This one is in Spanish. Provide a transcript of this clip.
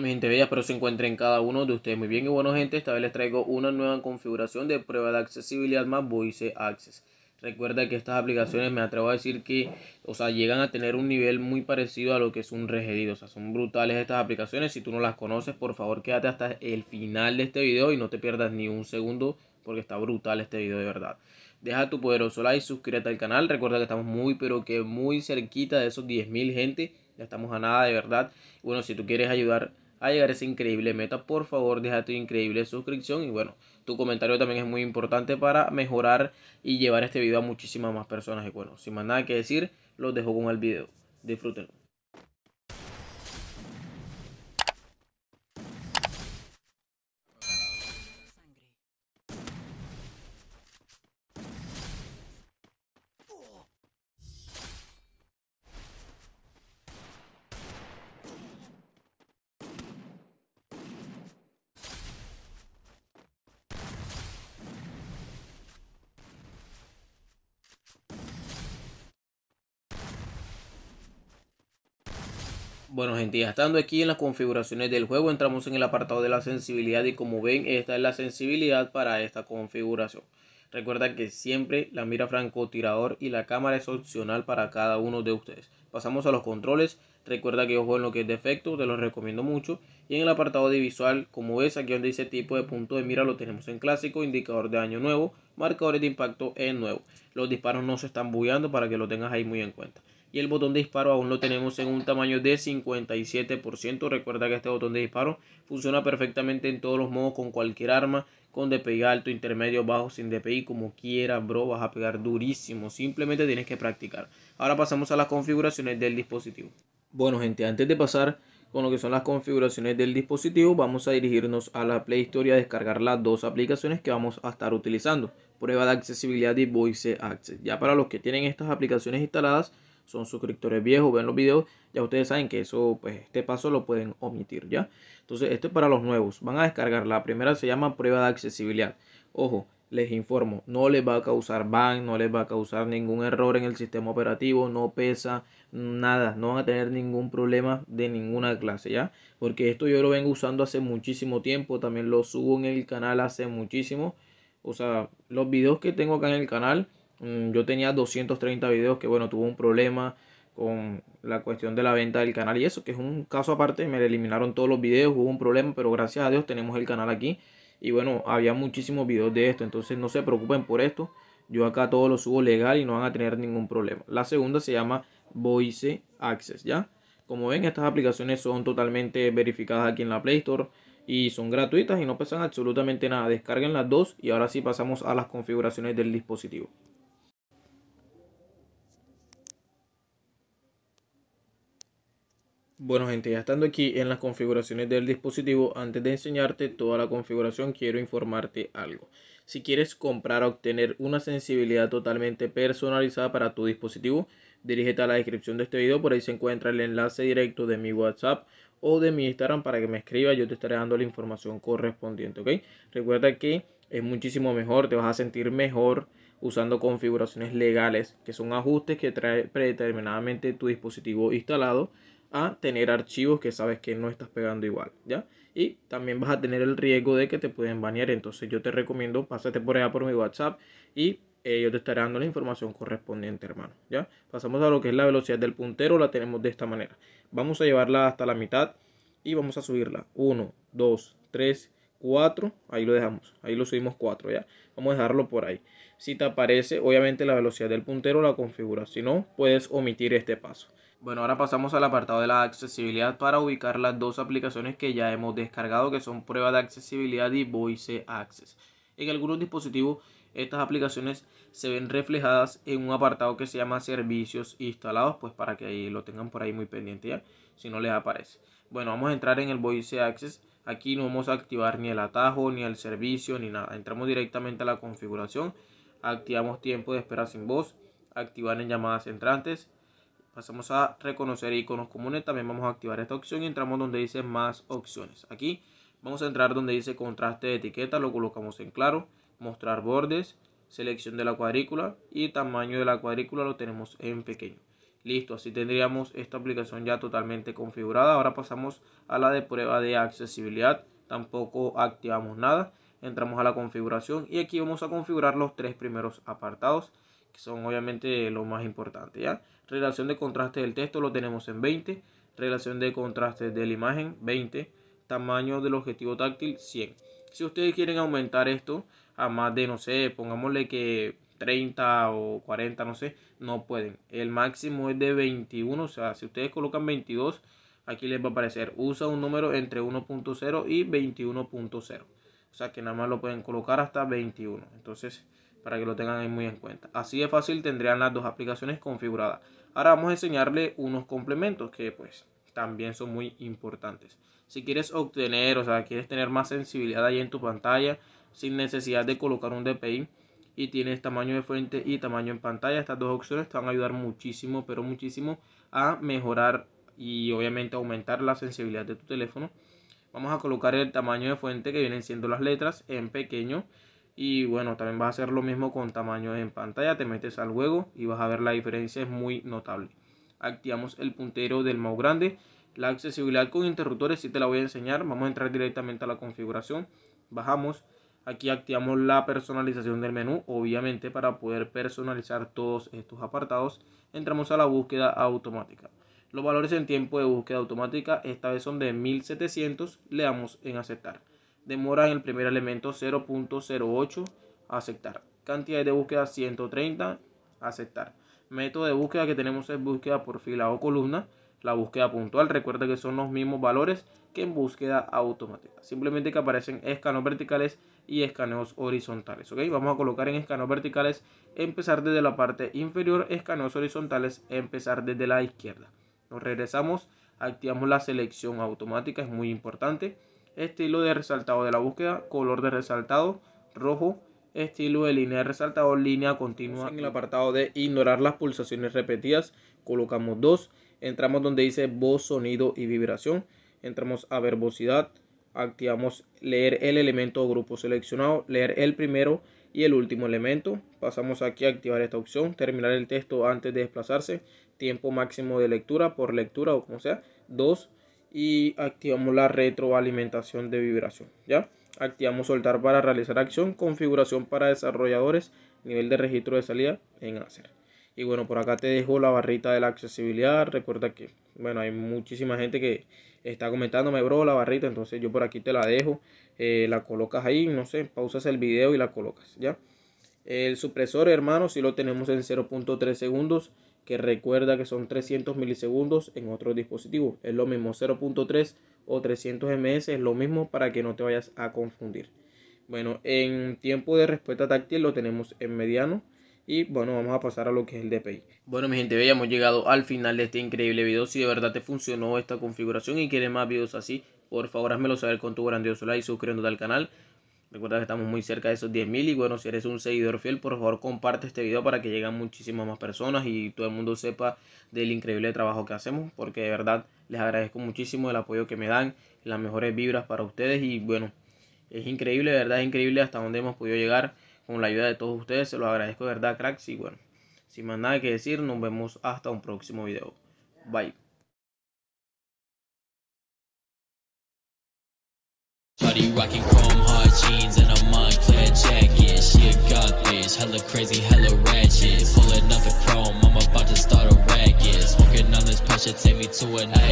mi gente bella? pero se encuentren cada uno de ustedes muy bien y bueno gente, esta vez les traigo una nueva configuración de prueba de accesibilidad más Voice Access. Recuerda que estas aplicaciones me atrevo a decir que, o sea, llegan a tener un nivel muy parecido a lo que es un regedido. O sea, son brutales estas aplicaciones. Si tú no las conoces, por favor quédate hasta el final de este video y no te pierdas ni un segundo porque está brutal este video de verdad. Deja tu poderoso like, suscríbete al canal. Recuerda que estamos muy, pero que muy cerquita de esos 10.000 gente. Ya estamos a nada de verdad. Bueno, si tú quieres ayudar a llegar a esa increíble meta. Por favor, deja tu increíble suscripción y bueno, tu comentario también es muy importante para mejorar y llevar este video a muchísimas más personas. Y bueno, sin más nada que decir, los dejo con el video. Disfrútenlo. Bueno gente, estando aquí en las configuraciones del juego entramos en el apartado de la sensibilidad y como ven esta es la sensibilidad para esta configuración. Recuerda que siempre la mira francotirador y la cámara es opcional para cada uno de ustedes. Pasamos a los controles, recuerda que ojo en lo que es defecto, te lo recomiendo mucho. Y en el apartado de visual, como ves aquí donde dice tipo de punto de mira lo tenemos en clásico, indicador de año nuevo, marcadores de impacto en nuevo. Los disparos no se están bullando para que lo tengas ahí muy en cuenta y el botón de disparo aún lo tenemos en un tamaño de 57%. Recuerda que este botón de disparo funciona perfectamente en todos los modos con cualquier arma, con DPI alto, intermedio, bajo, sin DPI, como quiera, bro, vas a pegar durísimo, simplemente tienes que practicar. Ahora pasamos a las configuraciones del dispositivo. Bueno gente, antes de pasar con lo que son las configuraciones del dispositivo, vamos a dirigirnos a la Play Store a descargar las dos aplicaciones que vamos a estar utilizando. Prueba de accesibilidad y Voice Access. Ya para los que tienen estas aplicaciones instaladas, son suscriptores viejos, ven los videos, ya ustedes saben que eso, pues este paso lo pueden omitir, ¿ya? Entonces, esto es para los nuevos. Van a descargar. La primera se llama prueba de accesibilidad. Ojo, les informo, no les va a causar ban, no les va a causar ningún error en el sistema operativo, no pesa, nada, no van a tener ningún problema de ninguna clase, ¿ya? Porque esto yo lo vengo usando hace muchísimo tiempo, también lo subo en el canal hace muchísimo. O sea, los videos que tengo acá en el canal Mm, yo tenía 230 videos que bueno, tuvo un problema con la cuestión de la venta del canal y eso, que es un caso aparte, me eliminaron todos los videos, hubo un problema, pero gracias a Dios tenemos el canal aquí. Y bueno, había muchísimos videos de esto, entonces no se preocupen por esto. Yo acá todo lo subo legal y no van a tener ningún problema. La segunda se llama Voice Access, ¿ya? Como ven, estas aplicaciones son totalmente verificadas aquí en la Play Store y son gratuitas y no pesan absolutamente nada. Descarguen las dos y ahora sí pasamos a las configuraciones del dispositivo. Bueno gente, ya estando aquí en las configuraciones del dispositivo, antes de enseñarte toda la configuración quiero informarte algo. Si quieres comprar o obtener una sensibilidad totalmente personalizada para tu dispositivo, dirígete a la descripción de este video, por ahí se encuentra el enlace directo de mi WhatsApp o de mi Instagram para que me escribas, yo te estaré dando la información correspondiente, Recuerda que es muchísimo mejor, te vas a sentir mejor usando configuraciones legales, que son ajustes que trae predeterminadamente tu dispositivo instalado a tener archivos que sabes que no estás pegando igual, ¿ya? Y también vas a tener el riesgo de que te pueden banear. Entonces yo te recomiendo, pásate por allá por mi WhatsApp y yo te estaré dando la información correspondiente, hermano, ¿ya? Pasamos a lo que es la velocidad del puntero, la tenemos de esta manera. Vamos a llevarla hasta la mitad y vamos a subirla. 1, 2, 3, 4, ahí lo dejamos, ahí lo subimos 4, ¿ya? Vamos a dejarlo por ahí. Si te aparece, obviamente la velocidad del puntero la configuras, si no, puedes omitir este paso. Bueno, ahora pasamos al apartado de la accesibilidad para ubicar las dos aplicaciones que ya hemos descargado, que son Prueba de Accesibilidad y Voice Access. En algunos dispositivos estas aplicaciones se ven reflejadas en un apartado que se llama servicios instalados, pues para que lo tengan por ahí muy pendiente ya, si no les aparece. Bueno, vamos a entrar en el Voice Access. Aquí no vamos a activar ni el atajo, ni el servicio, ni nada. Entramos directamente a la configuración. Activamos tiempo de espera sin voz. Activar en llamadas entrantes. Pasamos a reconocer iconos comunes. También vamos a activar esta opción y entramos donde dice más opciones. Aquí vamos a entrar donde dice contraste de etiqueta. Lo colocamos en claro mostrar bordes, selección de la cuadrícula y tamaño de la cuadrícula lo tenemos en pequeño. Listo, así tendríamos esta aplicación ya totalmente configurada. Ahora pasamos a la de prueba de accesibilidad. Tampoco activamos nada. Entramos a la configuración y aquí vamos a configurar los tres primeros apartados que son obviamente lo más importante. ¿ya? Relación de contraste del texto lo tenemos en 20. Relación de contraste de la imagen 20. Tamaño del objetivo táctil 100. Si ustedes quieren aumentar esto a más de, no sé, pongámosle que 30 o 40, no sé, no pueden. El máximo es de 21, o sea, si ustedes colocan 22, aquí les va a aparecer, usa un número entre 1.0 y 21.0. O sea que nada más lo pueden colocar hasta 21. Entonces, para que lo tengan ahí muy en cuenta. Así de fácil tendrían las dos aplicaciones configuradas. Ahora vamos a enseñarle unos complementos que pues también son muy importantes. Si quieres obtener, o sea, quieres tener más sensibilidad ahí en tu pantalla sin necesidad de colocar un DPI y tienes tamaño de fuente y tamaño en pantalla, estas dos opciones te van a ayudar muchísimo, pero muchísimo a mejorar y obviamente aumentar la sensibilidad de tu teléfono. Vamos a colocar el tamaño de fuente que vienen siendo las letras en pequeño. Y bueno, también vas a hacer lo mismo con tamaño en pantalla. Te metes al juego y vas a ver la diferencia es muy notable activamos el puntero del mouse grande. La accesibilidad con interruptores si te la voy a enseñar. Vamos a entrar directamente a la configuración. Bajamos. Aquí activamos la personalización del menú, obviamente para poder personalizar todos estos apartados. Entramos a la búsqueda automática. Los valores en tiempo de búsqueda automática esta vez son de 1700. Le damos en aceptar. Demora en el primer elemento 0.08. Aceptar. Cantidad de búsqueda 130. Aceptar método de búsqueda que tenemos es búsqueda por fila o columna. La búsqueda puntual, recuerda que son los mismos valores que en búsqueda automática. Simplemente que aparecen escanos verticales y escaneos horizontales. ¿ok? Vamos a colocar en escaneos verticales, empezar desde la parte inferior, escaneos horizontales, empezar desde la izquierda. Nos regresamos, activamos la selección automática, es muy importante. Estilo de resaltado de la búsqueda, color de resaltado, rojo, estilo de línea de resaltador, línea continua. En el apartado de ignorar las pulsaciones repetidas, colocamos 2. Entramos donde dice voz, sonido y vibración. Entramos a verbosidad. Activamos leer el elemento o grupo seleccionado, leer el primero y el último elemento. Pasamos aquí a activar esta opción, terminar el texto antes de desplazarse, tiempo máximo de lectura por lectura o como sea, 2 y activamos la retroalimentación de vibración, ¿ya? activamos soltar para realizar acción, configuración para desarrolladores, nivel de registro de salida en hacer. Y bueno, por acá te dejo la barrita de la accesibilidad. Recuerda que, bueno, hay muchísima gente que está comentándome, bro, la barrita. Entonces yo por aquí te la dejo. Eh, la colocas ahí, no sé, pausas el video y la colocas, ¿ya? El supresor, hermano, si lo tenemos en 0.3 segundos que recuerda que son 300 milisegundos en otro dispositivo Es lo mismo 0.3 o 300 ms, es lo mismo para que no te vayas a confundir. Bueno, en tiempo de respuesta táctil lo tenemos en mediano. Y bueno, vamos a pasar a lo que es el DPI. Bueno, mi gente, ya hemos llegado al final de este increíble video. Si de verdad te funcionó esta configuración y quieres más videos así, por favor, házmelo saber con tu grandioso like, suscribiéndote al canal. Recuerda que estamos muy cerca de esos 10.000 y bueno, si eres un seguidor fiel, por favor comparte este video para que lleguen muchísimas más personas y todo el mundo sepa del increíble trabajo que hacemos, porque de verdad les agradezco muchísimo el apoyo que me dan, las mejores vibras para ustedes y bueno, es increíble, de verdad es increíble hasta donde hemos podido llegar con la ayuda de todos ustedes, se los agradezco de verdad cracks y bueno, sin más nada que decir, nos vemos hasta un próximo video. Bye. jeans and a Montclair jacket. She a god bitch, hella crazy, hella ratchet. Pulling up the chrome, I'm about to start a racket. Smoking on this pressure, take me to an